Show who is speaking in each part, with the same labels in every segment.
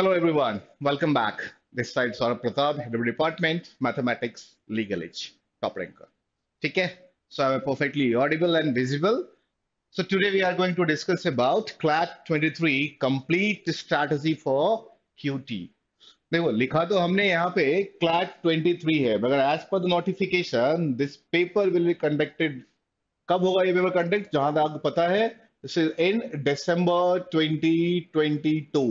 Speaker 1: Hello everyone, welcome back. This side Saurabh Pratap, head of department, mathematics, legal age, top ranker. Okay, so I'm perfectly audible and visible. So today we are going to discuss about class 23 complete strategy for QT. देखो लिखा तो हमने यहाँ पे class 23 है मगर as per the notification this paper will be conducted कब होगा ये पेपर कंडक्ट जहां तक आपको पता है इन दिसंबर 2022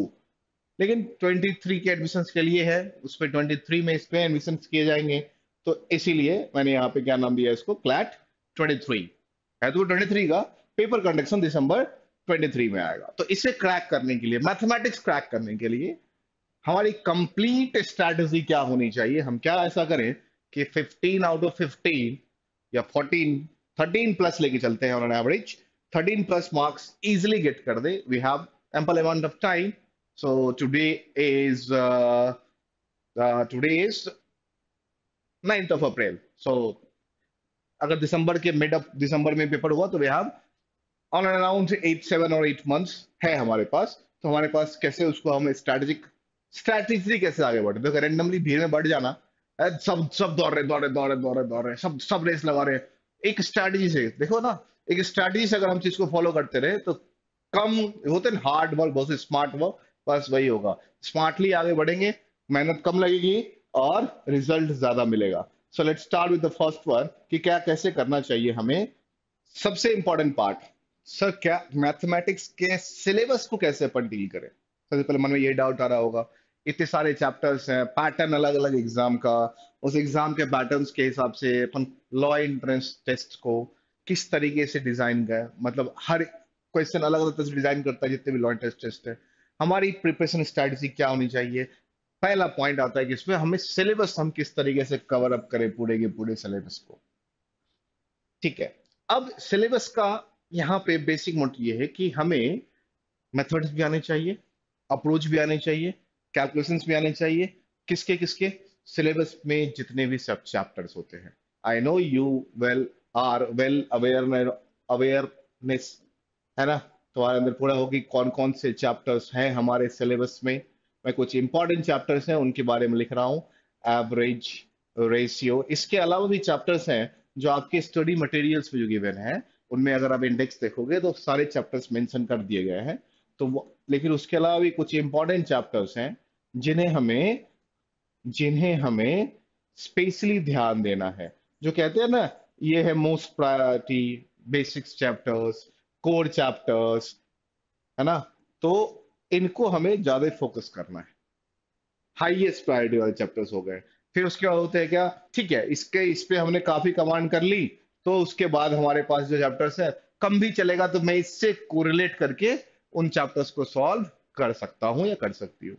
Speaker 1: लेकिन 23 के एडमिशन के लिए है उसमें पर ट्वेंटी में इसमें एडमिशन किए जाएंगे तो इसीलिए मैंने यहाँ पे क्या नाम दिया इसको क्लैट 23 है तो 23 का पेपर कंडक्शन दिसंबर 23 में आएगा तो इसे क्रैक करने के लिए मैथमेटिक्स क्रैक करने के लिए हमारी कंप्लीट स्ट्रैटेजी क्या होनी चाहिए हम क्या ऐसा करें कि 15 आउट ऑफ 15 या 14 13 प्लस लेके चलते हैं on an average 13 plus marks easily get कर दे we have ample amount of time So today is uh, uh, today is 9th of April. So अगर दिसंबर के मिड ऑफ दिसंबर में पेपर हुआ तो वे हम on and around at seven और एट मंथ्स है हमारे पास तो हमारे पास कैसे उसको हम स्ट्रैटेजिक स्ट्रैटेजी कैसे आगे बढ़े देखो रेंडमली भीड़ में बढ़ जाना सब सब दौड़ रहे दौड़ रहे दौड़ दौड़ रहे सब सब रेस लगा रहे एक स्ट्रैटेजी से देखो ना एक स्ट्रैटेजी से अगर हम चीज को फॉलो करते रहे तो कम होते ना हार्ड वर्क बहुत स्मार्ट वर्क बस वही होगा स्मार्टली आगे बढ़ेंगे मेहनत कम लगेगी और रिजल्ट ज्यादा मिलेगा so let start with the first one कि क्या कैसे करना चाहिए हमें सबसे इंपॉर्टेंट पार्ट सर क्या मैथमेटिक्स के सिलेबस को कैसे अपन डील करें सबसे पहले मन में ये डाउट आ रहा होगा इतने सारे चैप्टर्स हैं पैटर्न अलग अलग एग्जाम का उस एग्जाम के पैटर्न के हिसाब से अपन लॉ एंट्रेंस टेस्ट को किस तरीके से डिजाइन गए मतलब हर क्वेश्चन अलग अलग तरह से डिजाइन करता है जितने भी लॉ एंट्रेंस टेस्ट है हमारी प्रिपरेशन स्ट्रैटेजी क्या होनी चाहिए पहला पॉइंट आता है कि इसमें हमें सिलेबस हम किस तरीके से कवर अप करें पूरे के पूरे सिलेबस को ठीक है अब सिलेबस का यहाँ पे बेसिक मोट ये है कि हमें मेथड्स भी आने चाहिए अप्रोच भी आने चाहिए कैलकुलेशंस भी आने चाहिए किसके किसके सिलेबस में जितने भी सब चैप्टर्स होते हैं I know you well are well awareness awareness है ना तुम्हारे तो अंदर पूरा होगी कौन कौन से चैप्टर्स हैं हमारे सिलेबस में मैं कुछ इंपॉर्टेंट चैप्टर्स हैं उनके बारे में लिख रहा हूँ एवरेज रेशियो इसके अलावा भी चैप्टर्स हैं जो आपके स्टडी मटेरियल्स में जो गिवन है उनमें अगर आप इंडेक्स देखोगे तो सारे चैप्टर्स मैंशन कर दिए गए हैं तो लेकिन उसके अलावा भी कुछ इंपॉर्टेंट चैप्टर्स हैं जिन्हें हमें जिन्हें हमें स्पेशली ध्यान देना है जो कहते हैं ना ये है most priority basics chapters core chapters है ना तो इनको हमें ज्यादा फोकस करना है हाईएस्ट प्रायोरिटी वाले चैप्टर्स हो गए फिर उसके बाद होते हैं क्या ठीक है इसके इस पे हमने काफी कमांड कर ली तो उसके बाद हमारे पास जो चैप्टर्स है कम भी चलेगा तो मैं इससे कोरिलेट करके उन चैप्टर्स को सॉल्व कर सकता हूं या कर सकती हूँ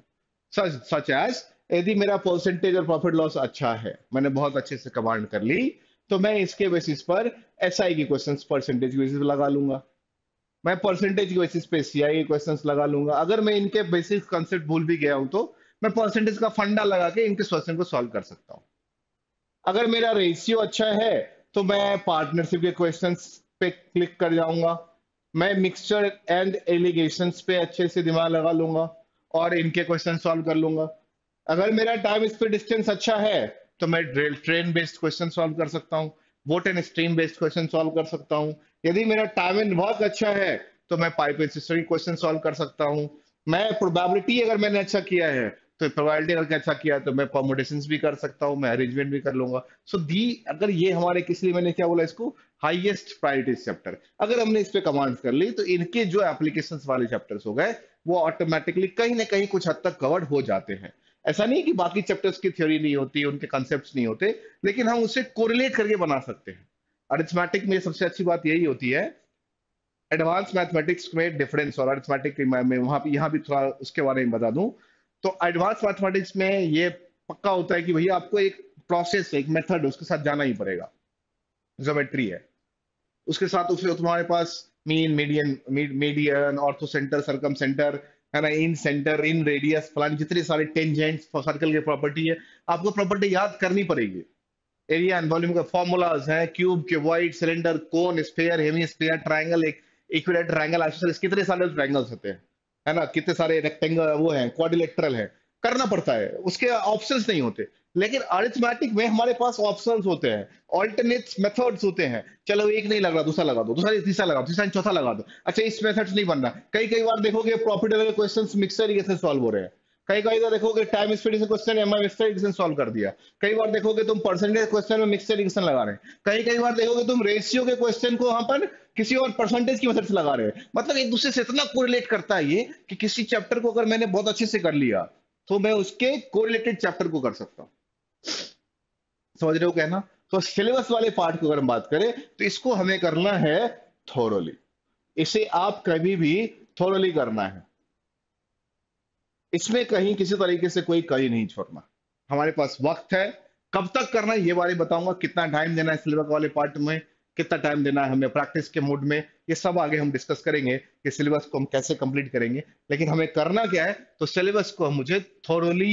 Speaker 1: सच सच एज यदि मेरा परसेंटेज और प्रॉफिट लॉस अच्छा है मैंने बहुत अच्छे से कमांड कर ली तो मैं इसके बेसिस पर एस SI की क्वेश्चन परसेंटेज के बेसिस पर लगा लूंगा मैं परसेंटेज के बेसिस पे सीआई क्वेश्चंस लगा लूंगा अगर मैं इनके बेसिक कॉन्सेप्ट भूल भी गया हूं तो मैं परसेंटेज का फंडा लगा के इनके क्वेश्चन को सॉल्व कर सकता हूं अगर मेरा रेशियो अच्छा है तो मैं पार्टनरशिप के क्वेश्चन पे क्लिक कर जाऊंगा मैं मिक्सचर एंड एलिगेशन पे अच्छे से दिमाग लगा लूंगा और इनके क्वेश्चन सॉल्व कर लूंगा अगर मेरा टाइम स्पीड डिस्टेंस अच्छा है तो मैं ट्रेन बेस्ड क्वेश्चन सॉल्व कर सकता हूँ boat and stream based question solve कर सकता हूँ यदि मेरा टाइम बहुत अच्छा है तो मैं पाइप एसेसरी क्वेश्चन सॉल्व कर सकता हूँ मैं प्रोबेबिलिटी अगर मैंने अच्छा किया है तो प्रोबेबिलिटी अगर अच्छा किया तो मैं परमोटेशन भी कर सकता हूँ मैं अरेंजमेंट भी कर लूंगा सो so, दी अगर ये हमारे किस लिए मैंने क्या बोला इसको हाइएस्ट प्रायोरिटी चैप्टर अगर हमने इस पर कमांड कर ली तो इनके जो एप्लीकेशन वाले चैप्टर्स हो गए वो ऑटोमेटिकली कहीं ना कहीं कुछ हद तक कवर्ड हो जाते हैं ऐसा नहीं कि बाकी चैप्टर्स की थ्योरी नहीं होती उनके कॉन्सेप्ट नहीं होते लेकिन हम उसे कोरिलेट करके बना सकते हैं अरिथमेटिक में सबसे अच्छी बात यही होती है एडवांस मैथमेटिक्स में डिफरेंस और अरिथमेटिक में वहां पर यहाँ भी थोड़ा उसके बारे में बता दूं तो एडवांस मैथमेटिक्स में ये पक्का होता है कि भैया आपको एक प्रोसेस एक मेथड उसके साथ जाना ही पड़ेगा जोमेट्री है उसके साथ उसमें तुम्हारे पास mean median median orthocentre circumcentre है ना इन सेंटर इन रेडियस फलान जितने सारे टेंजेंट सर्कल के प्रॉपर्टी है आपको प्रॉपर्टी याद करनी पड़ेगी एरिया एंड वॉल्यूम का फॉर्मूलाज है क्यूब के वाइड cylinder cone sphere hemisphere triangle एक इक्विलेट ट्राइंगल आइसोसेल्स कितने सारे ट्राइंगल्स होते हैं है ना कितने सारे रेक्टेंगल वो है क्वाड्रिलेटरल है करना पड़ता है उसके ऑप्शंस नहीं होते लेकिन अरिथमेटिक में हमारे पास ऑप्शन होते हैं ऑल्टरनेट मेथड्स होते हैं चलो एक नहीं लग रहा दूसरा लगा दो दूसरा तीसरा लगा दो तीसरा चौथा लगा दो अच्छा इस मेथड नहीं बन रहा कई कई बार देखोगे प्रॉफिट क्वेश्चन मिक्सर ही सॉल्व हो रहे हैं कई कई बार देखोगे टाइम स्पीड से क्वेश्चन एम सॉल्व कर दिया कई बार देखोगे तुम परसेंटेज क्वेश्चन में मिक्सर तरीके लगा रहे हैं कई कई बार देखोगे तुम रेशियो के क्वेश्चन को वहां पर किसी और परसेंटेज की मदद से लगा रहे हैं मतलब एक दूसरे से इतना कोरिलेट करता है ये कि किसी चैप्टर को अगर मैंने बहुत अच्छे से कर लिया तो मैं उसके कोरिलेटेड चैप्टर को कर सकता हूँ समझ रहे हो कहना तो सिलेबस वाले पार्ट की अगर हम बात करें तो इसको हमें करना है थोरोली इसे आप कभी भी थोरोली करना है इसमें कहीं किसी तरीके से कोई कई नहीं छोड़ना हमारे पास वक्त है कब तक करना है ये बारे बताऊंगा कितना टाइम देना है सिलेबस वाले पार्ट में कितना टाइम देना है हमें प्रैक्टिस के मूड में ये सब आगे हम डिस्कस करेंगे कि सिलेबस को हम कैसे कंप्लीट करेंगे लेकिन हमें करना क्या है तो सिलेबस को मुझे थोरोली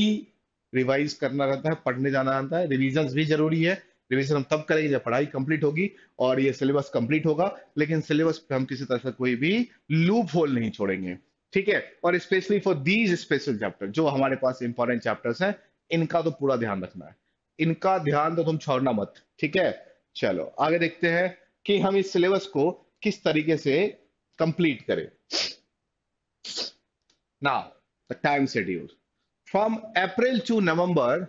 Speaker 1: रिवाइज करना रहता है पढ़ने जाना रहता है रिविजन भी जरूरी है रिविजन हम तब करेंगे जब पढ़ाई कंप्लीट होगी और ये सिलेबस कंप्लीट होगा लेकिन सिलेबस पे हम किसी तरह से कोई भी लूप होल नहीं छोड़ेंगे ठीक है और specially for these special chapter जो हमारे पास इंपॉर्टेंट चैप्टर्स हैं इनका तो पूरा ध्यान रखना है इनका ध्यान तो तुम छोड़ना मत ठीक है चलो आगे देखते हैं कि हम इस सिलेबस को किस तरीके से कंप्लीट करें ना time schedule from April to November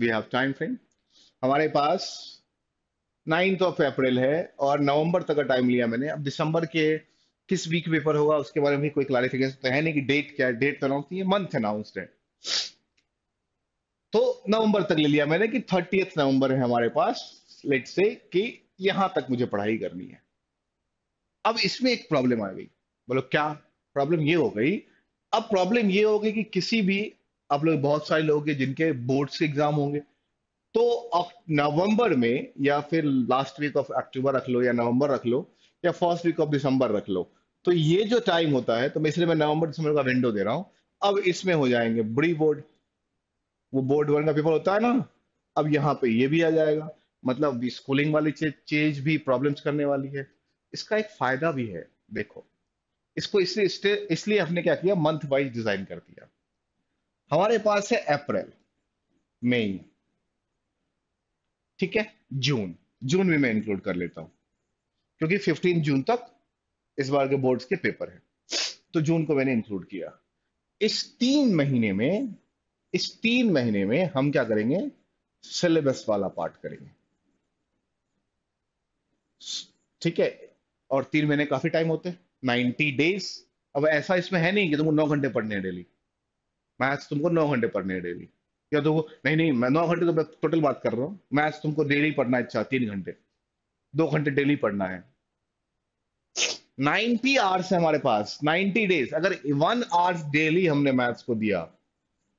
Speaker 1: we have time frame हमारे पास नाइन्थ ऑफ अप्रैल है और नवंबर तक का टाइम लिया मैंने अब दिसंबर के किस वीक पेपर होगा उसके बारे में भी कोई क्लैरिफिकेशन तो है नहीं कि डेट क्या है डेट तो अनाउंस नहीं है मंथ अनाउंस्ड है तो नवंबर तक ले लिया मैंने कि थर्टी नवंबर है हमारे पास लेट से कि यहां तक मुझे पढ़ाई करनी है अब इसमें एक प्रॉब्लम आ गई बोलो क्या प्रॉब्लम ये हो गई अब प्रॉब्लम ये हो गई कि किसी भी आप लोग बहुत सारे लोग हैं जिनके बोर्ड्स के एग्जाम होंगे तो नवंबर में या फिर लास्ट वीक ऑफ अक्टूबर रख लो या नवंबर रख लो या फर्स्ट वीक ऑफ दिसंबर रख लो तो ये जो टाइम होता है तो मैं इसलिए मैं नवंबर दिसंबर का विंडो दे रहा हूँ अब इसमें हो जाएंगे बड़ी बोर्ड वो बोर्ड वन का पेपर होता है ना अब यहाँ पे ये भी आ जाएगा मतलब स्कूलिंग वाली चीज चेंज भी प्रॉब्लम्स करने वाली है इसका एक फायदा भी है देखो इसको इसलिए इसलिए हमने क्या किया मंथ वाइज डिजाइन कर दिया हमारे पास है अप्रैल मई ठीक है जून जून में मैं इंक्लूड कर लेता हूं क्योंकि 15 जून तक इस बार के बोर्ड्स के पेपर है तो जून को मैंने इंक्लूड किया इस तीन महीने में इस तीन महीने में हम क्या करेंगे सिलेबस वाला पार्ट करेंगे ठीक है और तीन महीने काफी टाइम होते हैं नाइनटी डेज अब ऐसा इसमें है नहीं कि तुमको नौ घंटे पढ़ने हैं डेली मैथ्स तुमको नौ घंटे पढ़ने हैं डेली या तो वो नहीं नहीं मैं नौ घंटे तो मैं टोटल बात कर रहा हूँ मैथ्स तुमको डेली पढ़ना है अच्छा तीन घंटे दो घंटे डेली पढ़ना है नाइनटी आवर्स है हमारे पास नाइनटी डेज अगर वन आवर्स डेली हमने मैथ्स को दिया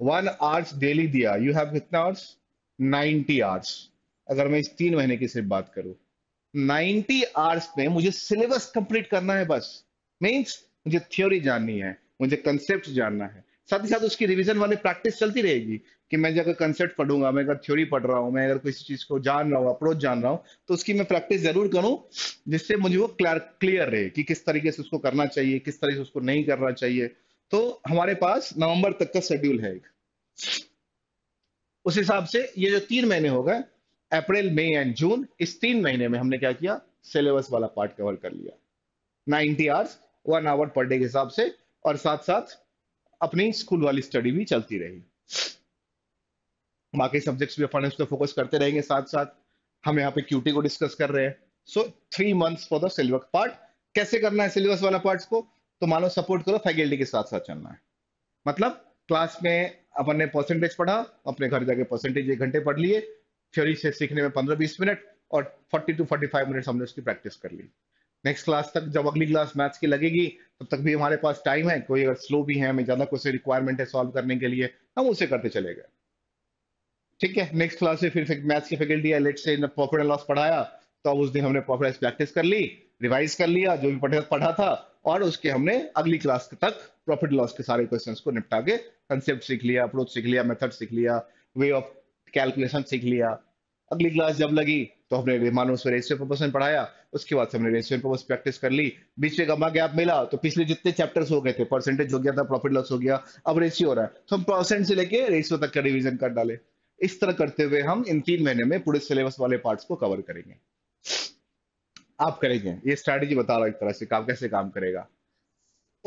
Speaker 1: वन आवर्स डेली दिया यू हैव कितना आवर्स नाइनटी आवर्स अगर मैं इस तीन महीने की सिर्फ बात करूं नाइनटी आवर्स में मुझे सिलेबस कंप्लीट करना है बस मीन्स मुझे थ्योरी जाननी है मुझे कंसेप्ट जानना है साथ ही साथ उसकी रिविजन वाली प्रैक्टिस चलती रहेगी कि मैं अगर कंसेप्ट पढ़ूंगा मैं अगर थ्योरी पढ़ रहा हूँ मैं अगर किसी चीज को जान रहा हूँ अप्रोच जान रहा हूँ तो उसकी मैं प्रैक्टिस जरूर करूँ जिससे मुझे वो क्लियर क्लियर रहे कि किस तरीके से उसको करना चाहिए किस तरीके से उसको नहीं करना चाहिए तो हमारे पास नवंबर तक का शेड्यूल है एक उस हिसाब से ये जो तीन महीने हो गए अप्रैल मई एंड जून इस तीन महीने में हमने क्या किया सिलेबस वाला पार्ट कवर कर लिया ninety hours one hour per day के हिसाब से और साथ साथ अपनी स्कूल वाली स्टडी भी चलती रही बाकी सब्जेक्ट्स भी अपन इस फोकस करते रहेंगे साथ साथ हम यहाँ पे क्यूटी को डिस्कस कर रहे हैं so three months for the syllabus part कैसे करना है सिलेबस वाला पार्ट को तो मानो सपोर्ट करो फैकल्टी के साथ साथ चलना है मतलब क्लास में अपन ने परसेंटेज पढ़ा अपने घर जाके परसेंटेज एक घंटे पढ़ लिए थ्योरी से सीखने में पंद्रह बीस मिनट और forty to forty five minute हमने उसकी प्रैक्टिस कर ली नेक्स्ट क्लास तक जब अगली क्लास मैथ्स की लगेगी तब तक भी हमारे पास टाइम है कोई अगर स्लो भी है हमें ज़्यादा कुछ रिक्वायरमेंट है सॉल्व करने के लिए हम उसे करते चले गए ठीक है नेक्स्ट क्लास से फिर मैथ्स की फैकल्टी है लेट से प्रॉफिट एंड लॉस पढ़ाया तो अब उस दिन हमने प्रॉफिट प्रैक्टिस कर ली रिवाइज कर लिया जो भी पढ़ा, पढ़ा था और उसके हमने अगली क्लास तक प्रॉफिट लॉस के सारे क्वेश्चंस को निपटा के कंसेप्ट सीख लिया अप्रोच सीख लिया मेथड सीख लिया वे ऑफ कैलकुलेशन सीख लिया अगली क्लास जब लगी तो हमने उस मानो उसमें पर्पज में पढ़ाया उसके बाद से हमने रेशियो पर्पज प्रैक्टिस कर ली बीच में गम्मा गैप मिला तो पिछले जितने चैप्टर्स हो गए थे परसेंटेज हो गया था प्रॉफिट लॉस हो गया अब रेसियो हो रहा है तो हम परसेंट से लेके रेसियो तक का रिविजन कर डाले इस तरह करते हुए हम इन तीन महीने में पूरे सिलेबस वाले पार्ट्स को कवर करेंगे आप करेंगे ये स्ट्रैटेजी बता रहा एक तरह से काम कैसे काम करेगा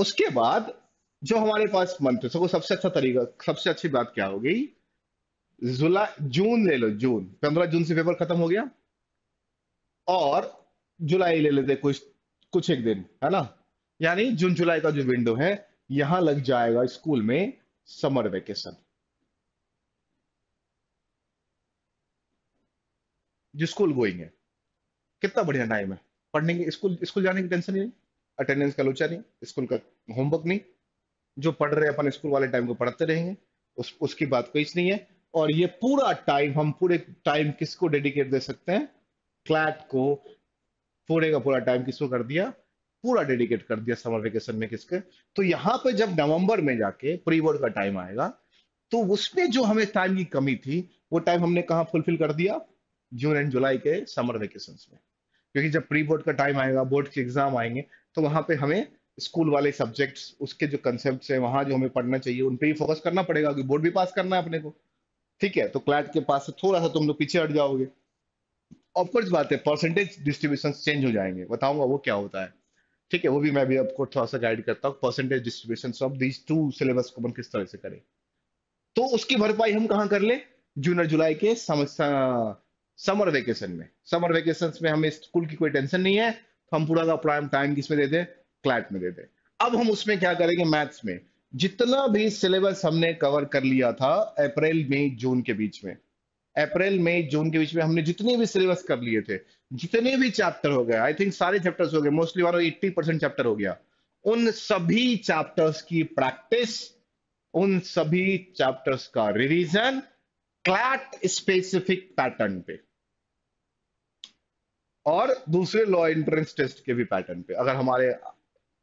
Speaker 1: उसके बाद जो हमारे पास मंथ है सबको सबसे अच्छा तरीका सबसे अच्छी बात क्या हो गई जुलाई जून ले लो जून पंद्रह जून से पेपर खत्म हो गया और जुलाई ले लेते कुछ कुछ एक दिन है ना यानी जून जुलाई का जो विंडो है यहां लग जाएगा स्कूल में समर वेकेशन जो स्कूल गोइंग है कितना बढ़िया टाइम है पढ़ने की स्कूल स्कूल जाने की टेंशन नहीं अटेंडेंस का लोचा नहीं स्कूल का होमवर्क नहीं जो पढ़ रहे अपन स्कूल वाले टाइम को पढ़ते रहेंगे उस उसकी बात कोई नहीं है और ये पूरा टाइम हम पूरे टाइम किसको डेडिकेट दे सकते हैं क्लैट को पूरे का पूरा टाइम किसको कर दिया पूरा डेडिकेट कर दिया समर वेकेशन में किसके तो यहाँ पे जब नवंबर में जाके प्री बोर्ड का टाइम आएगा तो उसमें जो हमें टाइम की कमी थी वो टाइम हमने कहा फुलफिल कर दिया जून एंड जुलाई के समर वेकेशन में क्योंकि जब प्री बोर्ड का टाइम आएगा बोर्ड के एग्जाम आएंगे तो वहां पे हमें स्कूल वाले सब्जेक्ट्स उसके जो कंसेप्ट है वहां जो हमें पढ़ना चाहिए उन पर ही फोकस करना पड़ेगा कि बोर्ड भी पास करना है अपने को ठीक है तो क्लैट के पास से थोड़ा सा तुम लोग पीछे हट जाओगे ऑफकोर्स बात है परसेंटेज डिस्ट्रीब्यूशन चेंज हो जाएंगे बताऊंगा वो क्या होता है ठीक है वो भी मैं भी आपको थोड़ा सा गाइड करता हूँ percentage distribution of these two syllabus को किस तरह से करें तो उसकी भरपाई हम कहाँ कर ले जून और जुलाई के समर वेकेशन में समर वेकेशन में हमें स्कूल की कोई टेंशन नहीं है तो हम पूरा का प्राइम टाइम किसमें दे दें क्लैट में दे दें अब हम उसमें क्या करेंगे मैथ्स में जितना भी सिलेबस हमने कवर कर लिया था अप्रैल मई जून के बीच में अप्रैल मई जून के बीच में हमने जितने भी सिलेबस कर लिए थे जितने भी चैप्टर हो गए आई थिंक सारे चैप्टर्स हो गए mostly one eighty percent chapter हो गया उन सभी चैप्टर्स की प्रैक्टिस उन सभी चैप्टर्स का रिविजन क्लैट स्पेसिफिक पैटर्न पे और दूसरे लॉ एंट्रेंस टेस्ट के भी पैटर्न पे अगर हमारे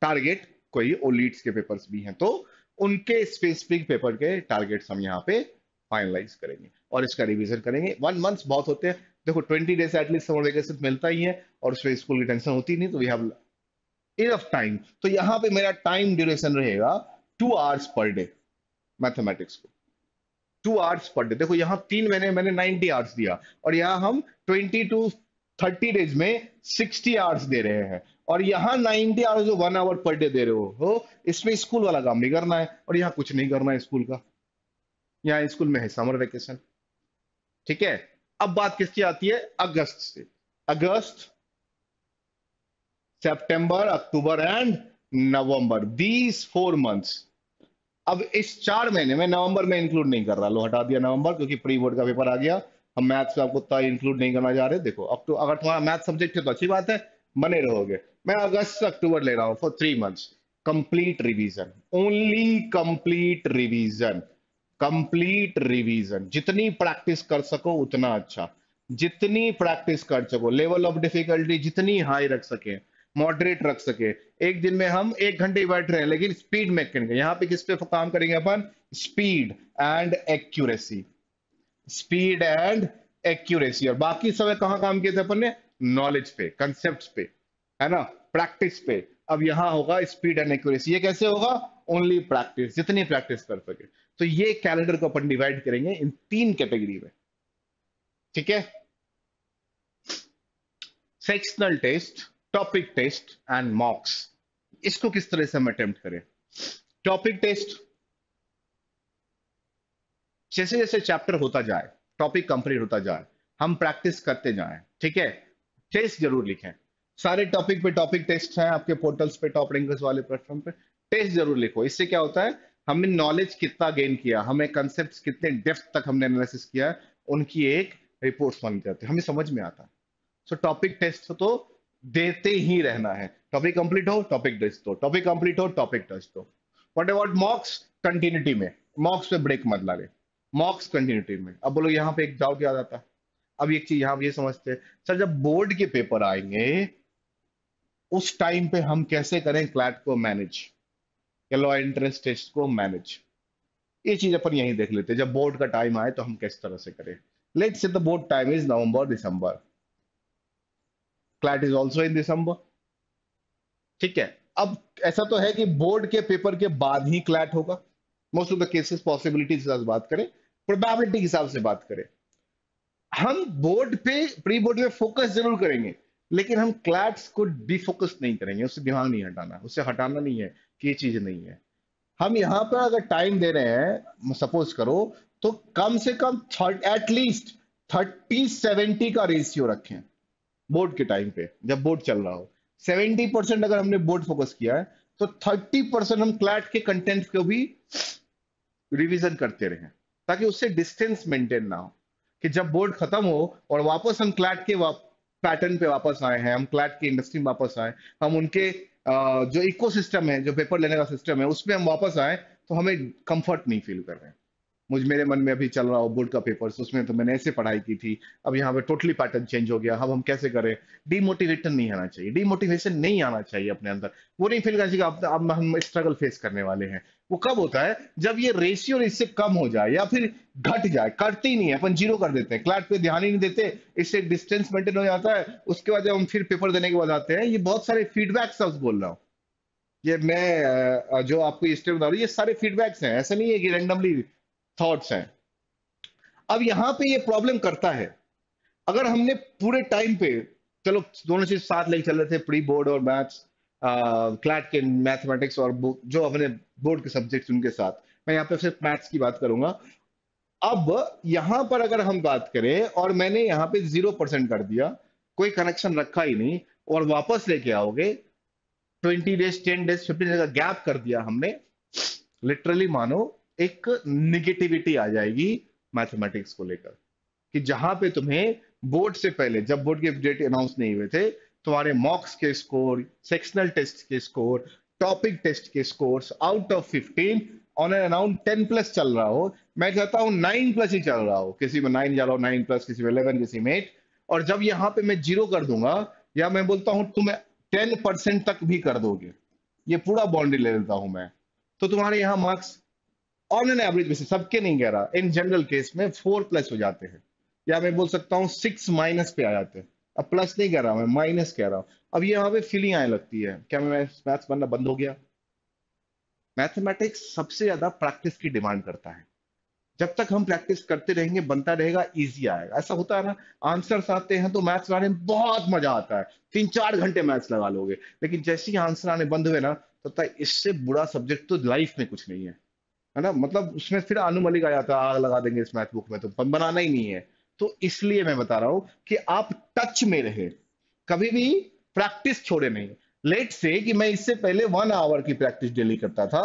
Speaker 1: टारगेट कोई ओलीट्स e के पेपर्स भी हैं तो उनके स्पेसिफिक पेपर के टारगेट्स हम यहां पे फाइनलाइज करेंगे और इसका रिविजन करेंगे वन मंथ बहुत होते हैं देखो twenty days at least summer vacation मिलता ही है और उसमें स्कूल की टेंशन होती नहीं तो वी हैव इनफ टाइम तो यहाँ पे मेरा टाइम ड्यूरेशन रहेगा two hours per day mathematics को टू आवर्स पर डे देखो यहाँ तीन महीने मैंने नाइनटी आवर्स दिया और यहाँ हम ट्वेंटी टू थर्टी डेज में सिक्सटी आवर्स दे रहे हैं और यहाँ नाइनटी आवर्स जो वन आवर पर डे दे रहे हो, हो इसमें स्कूल वाला काम नहीं करना है और यहाँ कुछ नहीं करना है स्कूल का यहाँ स्कूल में है समर वेकेशन ठीक है अब बात किसकी आती है अगस्त से August September, October and November these four months अब इस चार महीने में नवंबर में इंक्लूड नहीं कर रहा लो हटा दिया नवंबर क्योंकि प्री बोर्ड का पेपर आ गया हम मैथ्स में आपको उतना इंक्लूड नहीं करना चाह रहे देखो अक्टूबर अगर तुम्हारा मैथ सब्जेक्ट है तो अच्छी बात है बने रहोगे मैं अगस्त से अक्टूबर ले रहा हूं for three months complete revision only complete revision complete revision जितनी प्रैक्टिस कर सको उतना अच्छा जितनी प्रैक्टिस कर सको लेवल ऑफ डिफिकल्टी जितनी हाई रख सके मॉडरेट रख सके एक दिन में हम एक घंटे बैठ रहे हैं लेकिन स्पीड में करेंगे यहाँ पे किस पे काम करेंगे अपन speed and accuracy speed and accuracy और बाकी समय कहां काम किए थे अपन ने नॉलेज पे कंसेप्ट पे है ना प्रैक्टिस पे अब यहां होगा स्पीड एंड एक्यूरेसी ये कैसे होगा ओनली प्रैक्टिस जितनी प्रैक्टिस कर सके तो ये कैलेंडर को अपन डिवाइड करेंगे इन तीन कैटेगरी में ठीक है sectional test topic test and mocks इसको किस तरह से हम अटेम्प्ट करें टॉपिक टेस्ट जैसे जैसे चैप्टर होता जाए टॉपिक कंप्लीट होता जाए हम प्रैक्टिस करते जाए ठीक है टेस्ट जरूर लिखें सारे टॉपिक पे टॉपिक टेस्ट हैं आपके पोर्टल्स पे टॉप रैंकर्स वाले प्लेटफॉर्म पे टेस्ट जरूर लिखो इससे क्या होता है हमने नॉलेज कितना गेन किया हमें कॉन्सेप्ट्स कितने डेप्थ तक हमने एनालिसिस किया उनकी एक रिपोर्ट मांगी जाती है हमें समझ में आता है सो टॉपिक टेस्ट तो देते ही रहना है टॉपिक कंप्लीट हो टॉपिक टेस्ट दो टॉपिक कंप्लीट हो टॉपिक टेस्ट दो वट अबाउट मॉक्स कंटिन्यूटी में मॉक्स पे ब्रेक मत लगे मॉक्स कंटिन्यूटी में अब बोलो यहाँ पे एक डाउट याद आता है अब एक चीज यहाँ ये समझते हैं सर जब बोर्ड के पेपर आएंगे उस टाइम पे हम कैसे करें क्लैट को मैनेज लॉ इंटरेस्ट टेस्ट को मैनेज ये चीज अपन यही देख लेते हैं जब बोर्ड का टाइम आए तो हम किस तरह से करें let's say board time is November December CLAT is also in December ठीक है अब ऐसा तो है कि बोर्ड के पेपर के बाद ही क्लैट होगा most of the cases possibility के साथ बात करें प्रोबेबिलिटी के हिसाब से बात करें हम बोर्ड पे प्री बोर्ड पे फोकस जरूर करेंगे लेकिन हम क्लैट्स को डिफोकस नहीं करेंगे उससे दिमाग नहीं हटाना उससे हटाना नहीं है ये चीज नहीं है हम यहाँ पर अगर टाइम दे रहे हैं सपोज करो तो कम से कम एटलीस्ट थर्टी सेवेंटी का रेशियो रखें बोर्ड के टाइम पे जब बोर्ड चल रहा हो सेवेंटी परसेंट अगर हमने बोर्ड फोकस किया है तो थर्टी परसेंट हम क्लैट के कंटेंट को भी रिवीजन करते रहे ताकि उससे डिस्टेंस मेंटेन ना हो कि जब बोर्ड खत्म हो और वापस हम क्लैट के पैटर्न पे वापस आए हैं हम क्लैट की इंडस्ट्री में वापस आए हम उनके जो इको सिस्टम है जो पेपर लेने का सिस्टम है उसमें हम वापस आए तो हमें कंफर्ट नहीं फील कर रहे हैं मुझे मेरे मन में अभी चल रहा हो बोर्ड का पेपर उसमें तो मैंने ऐसे पढ़ाई की थी अब यहाँ पे टोटली पैटर्न चेंज हो गया अब हम कैसे करें डीमोटिवेटन नहीं आना चाहिए डीमोटिवेशन नहीं आना चाहिए अपने अंदर वो नहीं फील करना चाहिए अब हम स्ट्रगल फेस करने वाले हैं वो कब होता है जब ये रेशियो इससे कम हो जाए या फिर घट जाए कटते ही नहीं है अपन जीरो कर देते हैं क्लाट पे ध्यान ही नहीं देते इससे डिस्टेंस मेंटेन हो जाता है उसके बाद जब हम फिर पेपर देने के बाद आते हैं ये बहुत सारे फीडबैक सब बोल रहा हूँ ये मैं जो आपको ये स्टेप बता रहा हूँ ये सारे फीडबैक्स हैं ऐसा नहीं है कि रेंडमली थॉट्स हैं अब यहाँ पे ये प्रॉब्लम करता है अगर हमने पूरे टाइम पे चलो दोनों चीज साथ लेके चल रहे थे प्री बोर्ड और मैथ्स क्लैट के मैथमेटिक्स और जो अपने बोर्ड के सब्जेक्ट उनके साथ मैं यहाँ पे सिर्फ मैथ्स की बात करूंगा अब यहां पर अगर हम बात करें और मैंने यहाँ पे जीरो परसेंट कर दिया कोई कनेक्शन रखा ही नहीं और वापस लेके आओगे twenty days ten days fifteen days का गैप कर दिया हमने लिटरली मानो एक निगेटिविटी आ जाएगी मैथमेटिक्स को लेकर कि जहां पे तुम्हें बोर्ड से पहले जब बोर्ड के डेट अनाउंस नहीं हुए थे तुम्हारे मॉक्स के स्कोर सेक्शनल टेस्ट के स्कोर टॉपिक टेस्ट के scores out of fifteen on an around ten plus चल रहा हो मैं कहता हूँ नाइन प्लस ही चल रहा हो किसी में नाइन जा रहा हूं नाइन प्लस किसी में इलेवन किसी में एट और जब यहाँ पे मैं जीरो कर दूंगा या मैं बोलता हूँ तुम्हें टेन परसेंट तक भी कर दोगे ये पूरा बाउंड्री ले लेता हूं मैं तो तुम्हारे यहाँ marks on an average basis सबके नहीं कह रहा इन जनरल केस में फोर प्लस हो जाते हैं या मैं बोल सकता हूँ सिक्स माइनस पे आ जाते हैं अब प्लस नहीं कह रहा मैं माइनस कह रहा हूं अब ये वहां पे फीलिंग आने लगती है क्या मैं मैथ्स बनना बंद हो गया मैथमेटिक्स सबसे ज्यादा प्रैक्टिस की डिमांड करता है जब तक हम प्रैक्टिस करते रहेंगे बनता रहेगा इजी आएगा ऐसा होता है ना आंसर्स आते हैं तो मैथ्स बनाने में बहुत मजा आता है तीन चार घंटे मैथ्स लगा लोगे लेकिन जैसे ही आंसर आने बंद हुए ना तब तक इससे बुरा सब्जेक्ट तो लाइफ में कुछ नहीं है है ना मतलब उसमें फिर आनुमलिक मलिक आ जाता है आग लगा देंगे इस मैथ बुक में तो बनाना ही नहीं है तो इसलिए मैं बता रहा हूं कि आप टच में रहे कभी भी प्रैक्टिस छोड़े नहीं लेट से कि मैं इससे पहले वन आवर की प्रैक्टिस डेली करता था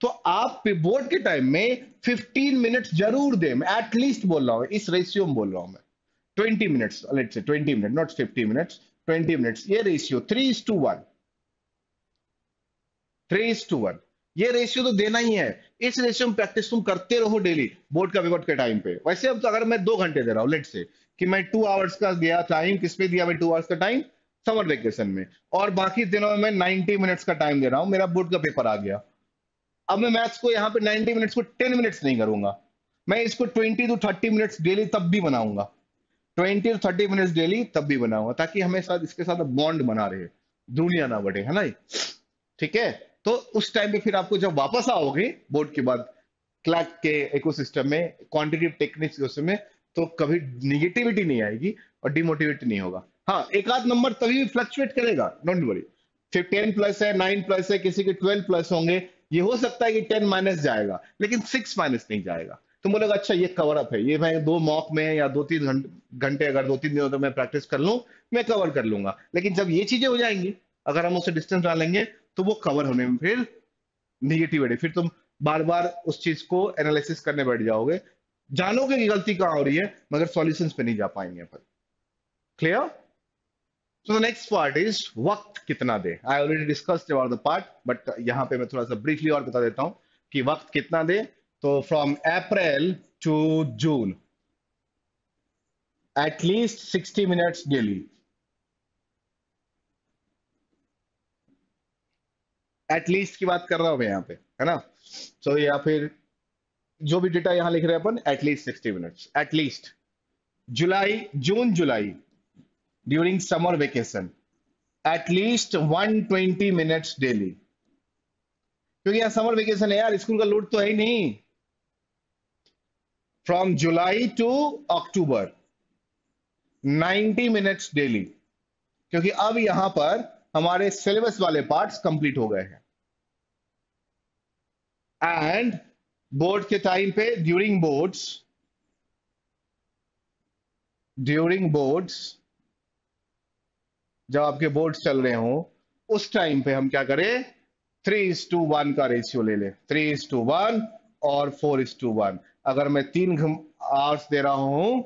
Speaker 1: तो आप बोर्ड के टाइम में 15 मिनट्स जरूर दें मैं एटलीस्ट बोल रहा हूं इस रेशियो में बोल रहा हूं मैं 20 minutes let's say 20 minute not 50 minutes 20 minutes ये ratio three is to one three is to one ये रेशियो तो देना ही है इस रेशियो में प्रैक्टिस तुम करते रहो डेली बोर्ड का विवट के टाइम पे वैसे अब तो अगर मैं दो घंटे दे रहा हूँ लेट से कि मैं टू आवर्स का दिया टाइम किस पे दिया मैं टू आवर्स का टाइम समर वेकेशन में और बाकी दिनों में मैं नाइनटी मिनट्स का टाइम दे रहा हूँ मेरा बोर्ड का पेपर आ गया अब मैं मैथ्स को यहाँ पे नाइनटी मिनट्स को टेन मिनट्स नहीं करूंगा मैं इसको twenty to thirty minutes daily तब भी बनाऊंगा twenty to thirty minutes daily तब भी बनाऊंगा ताकि हमें साथ इसके साथ बॉन्ड बना रहे दुनिया ना बढ़े है ना ठीक है तो उस टाइम पे फिर आपको जब वापस आओगे बोर्ड के बाद क्लैक के इकोसिस्टम में क्वांटिटेटिव टेक्निक्स के उसमें तो कभी निगेटिविटी नहीं आएगी और डिमोटिवेट नहीं होगा हाँ एक आध नंबर तभी भी फ्लक्चुएट करेगा डोंट वरी फिर टेन प्लस है नाइन प्लस है किसी के ट्वेल्व प्लस होंगे ये हो सकता है कि टेन माइनस जाएगा लेकिन सिक्स माइनस नहीं जाएगा तो बोलेगा अच्छा ये कवर अप है ये मैं दो मॉक में या दो तीन घंटे अगर दो तीन दिनों तक तो मैं प्रैक्टिस कर लूँ मैं कवर कर लूंगा लेकिन जब ये चीजें हो जाएंगी अगर हम उसे डिस्टेंस डालेंगे तो वो कवर होने में फिर निगेटिव एड फिर तुम बार बार उस चीज को एनालिसिस करने बैठ जाओगे जानोगे कि गलती कहां हो रही है मगर सॉल्यूशन पे नहीं जा पाएंगे अपन clear so the next part is वक्त कितना दे I already discuss the part but यहां पे मैं थोड़ा सा ब्रीफली और बता देता हूं कि वक्त कितना दे तो from April to June at least sixty minutes daily at least की बात कर रहा हूं मैं यहाँ पे है ना सो so, या फिर जो भी डेटा यहां लिख रहे हैं अपन at least sixty minutes at least July June July during summer vacation at least one twenty minutes daily क्योंकि यहां समर वेकेशन है यार स्कूल का लोड तो है ही नहीं from July to October 90 minutes daily क्योंकि अब यहां पर हमारे सिलेबस वाले पार्ट्स कंप्लीट हो गए हैं एंड बोर्ड के टाइम पे ड्यूरिंग बोर्ड्स ड्यूरिंग बोर्ड्स जब आपके बोर्ड्स चल रहे हो उस टाइम पे हम क्या करें थ्री इज टू वन का रेशियो ले लें थ्री इज टू वन और फोर इज टू वन अगर मैं तीन आवर्स दे रहा हूं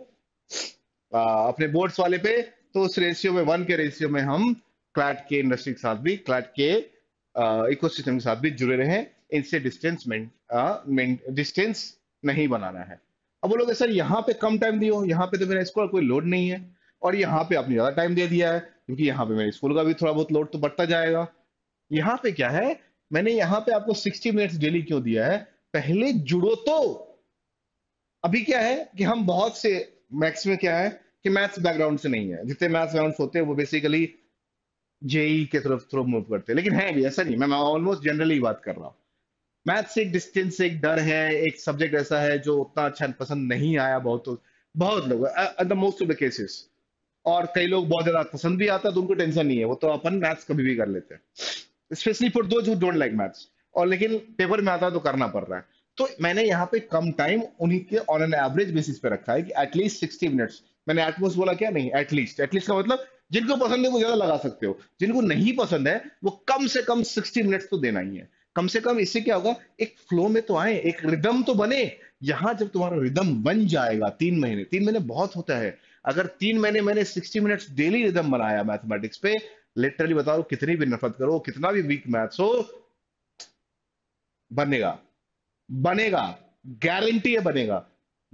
Speaker 1: आ, अपने बोर्ड्स वाले पे तो उस रेशियो में वन के रेशियो में हम क्लैट के इंडस्ट्री के साथ भी क्लैट के इकोसिस्टम के साथ भी जुड़े रहें इनसे डिस्टेंस डिस्टेंस नहीं बनाना है अब बोलोगे सर यहाँ पे कम टाइम दियो यहाँ पे तो मेरा स्कूल कोई लोड नहीं है और यहाँ पे आपने ज्यादा टाइम दे दिया है क्योंकि यहाँ पे मेरे स्कूल का भी थोड़ा बहुत लोड तो बढ़ता जाएगा यहाँ पे क्या है मैंने यहाँ पे आपको 60 मिनट्स डेली क्यों दिया है पहले जुड़ो तो अभी क्या है कि हम बहुत से मैथ्स में क्या है कि मैथ्स बैकग्राउंड से नहीं है जितने मैथ्स बैकग्राउंड होते हैं वो बेसिकली जेई e के तरफ थ्रो मूव करते हैं लेकिन है भी ऐसा नहीं मैं ऑलमोस्ट जनरली बात कर रहा हूँ मैथ्स एक डिस्टेंस एक डर है एक सब्जेक्ट ऐसा है जो उतना अच्छा पसंद नहीं आया बहुत तो, बहुत लोग the most of the cases और कई लोग बहुत ज्यादा पसंद भी आता है तो उनको टेंशन नहीं है वो तो अपन मैथ्स कभी भी कर लेते हैं specially for those don't like maths और लेकिन पेपर में आता है तो करना पड़ रहा है तो मैंने यहाँ पे कम टाइम उन्हीं के ऑन एन एवरेज बेसिस पे रखा है कि एटलीस्ट सिक्सटी मिनट्स मैंने एटमोस्ट बोला क्या नहीं एटलीस्ट एटलीस्ट का मतलब जिनको पसंद है वो ज्यादा लगा सकते हो जिनको नहीं पसंद है वो कम से कम सिक्सटी मिनट्स तो देना ही है कम से कम इससे क्या होगा एक फ्लो में तो आए एक रिदम तो बने यहां जब तुम्हारा रिदम बन जाएगा तीन महीने तीन महीने बहुत होता है अगर तीन महीने मैंने सिक्सटी मिनट्स डेली रिदम बनाया मैथमेटिक्स पे लिटरली बताओ कितनी भी नफरत करो कितना भी वीक मैथ्स हो बनेगा बनेगा गारंटी है बनेगा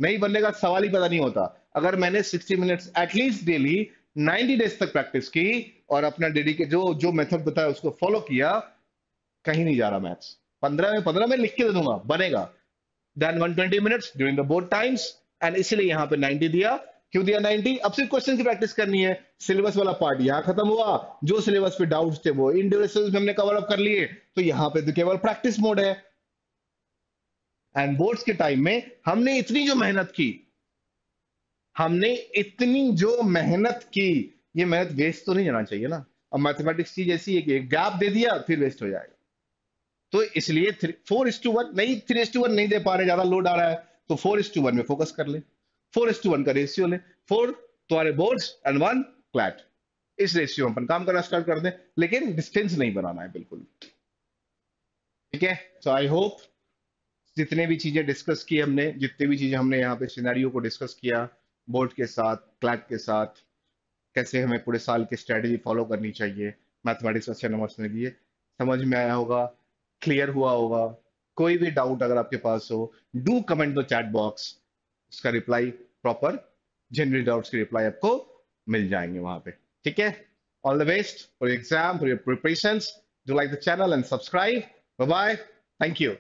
Speaker 1: नहीं बनेगा तो सवाल ही पता नहीं होता अगर मैंने sixty minutes at least daily 90 days तक प्रैक्टिस की और अपना डेडिकेट जो जो मेथड बताया उसको फॉलो किया कहीं नहीं जा रहा मैथ्स पंद्रह में पंद्रह में लिख के दे दूंगा बनेगा then one twenty minute during the board times and इसलिए यहां पे 90 दिया क्यों दिया 90 अब सिर्फ क्वेश्चन की प्रैक्टिस करनी है सिलेबस वाला पार्ट यहाँ खत्म हुआ जो सिलेबस पे डाउट्स थे वो इन में हमने कवर अप कर लिए तो यहाँ पे तो केवल प्रैक्टिस मोड है एंड बोर्ड्स के टाइम में हमने इतनी जो मेहनत की हमने इतनी जो मेहनत की ये मेहनत वेस्ट तो नहीं जाना चाहिए ना अब मैथमेटिक्स चीज ऐसी है कि एक गैप दे दिया फिर वेस्ट हो जाएगा तो इसलिए फोर इस टू वन नहीं थ्री इस टू वन नहीं दे पा रहे ज्यादा लोड आ रहा है तो फोर इस टू वन में फोकस कर ले फोर इस टू वन का रेशियो ले फोर तुम्हारे बोर्ड एंड वन क्लैट इस रेशियो में अपन काम करना स्टार्ट कर दें लेकिन डिस्टेंस नहीं बनाना है बिल्कुल ठीक है सो आई होप जितने भी चीजें डिस्कस की हमने जितने भी चीजें हमने यहाँ पे सिनेरियो को डिस्कस किया बोर्ड के साथ क्लैट के साथ कैसे हमें पूरे साल की स्ट्रेटजी फॉलो करनी चाहिए मैथमेटिक्स अच्छे नंबर्स में लिए समझ में आया होगा क्लियर हुआ होगा कोई भी डाउट अगर आपके पास हो डू कमेंट दो चैट बॉक्स उसका रिप्लाई प्रॉपर जनरल डाउट्स की रिप्लाई आपको मिल जाएंगे वहां पे ठीक है all the best for exam for your preparation do like the channel and subscribe bye thank you